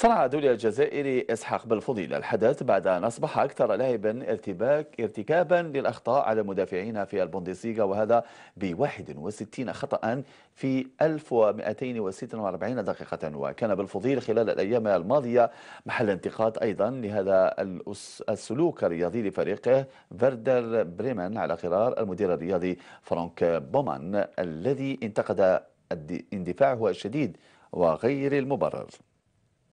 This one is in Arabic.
صنع دولي الجزائري إسحاق بالفضيل الحدث بعد أن أصبح أكثر لاعب ارتكابا للأخطاء على مدافعين في البوندسليغا وهذا ب 61 خطأ في 1246 دقيقة وكان بالفضيل خلال الأيام الماضية محل انتقاد أيضا لهذا السلوك الرياضي لفريقه فردر بريمن على قرار المدير الرياضي فرانك بومان الذي انتقد اندفاعه الشديد وغير المبرر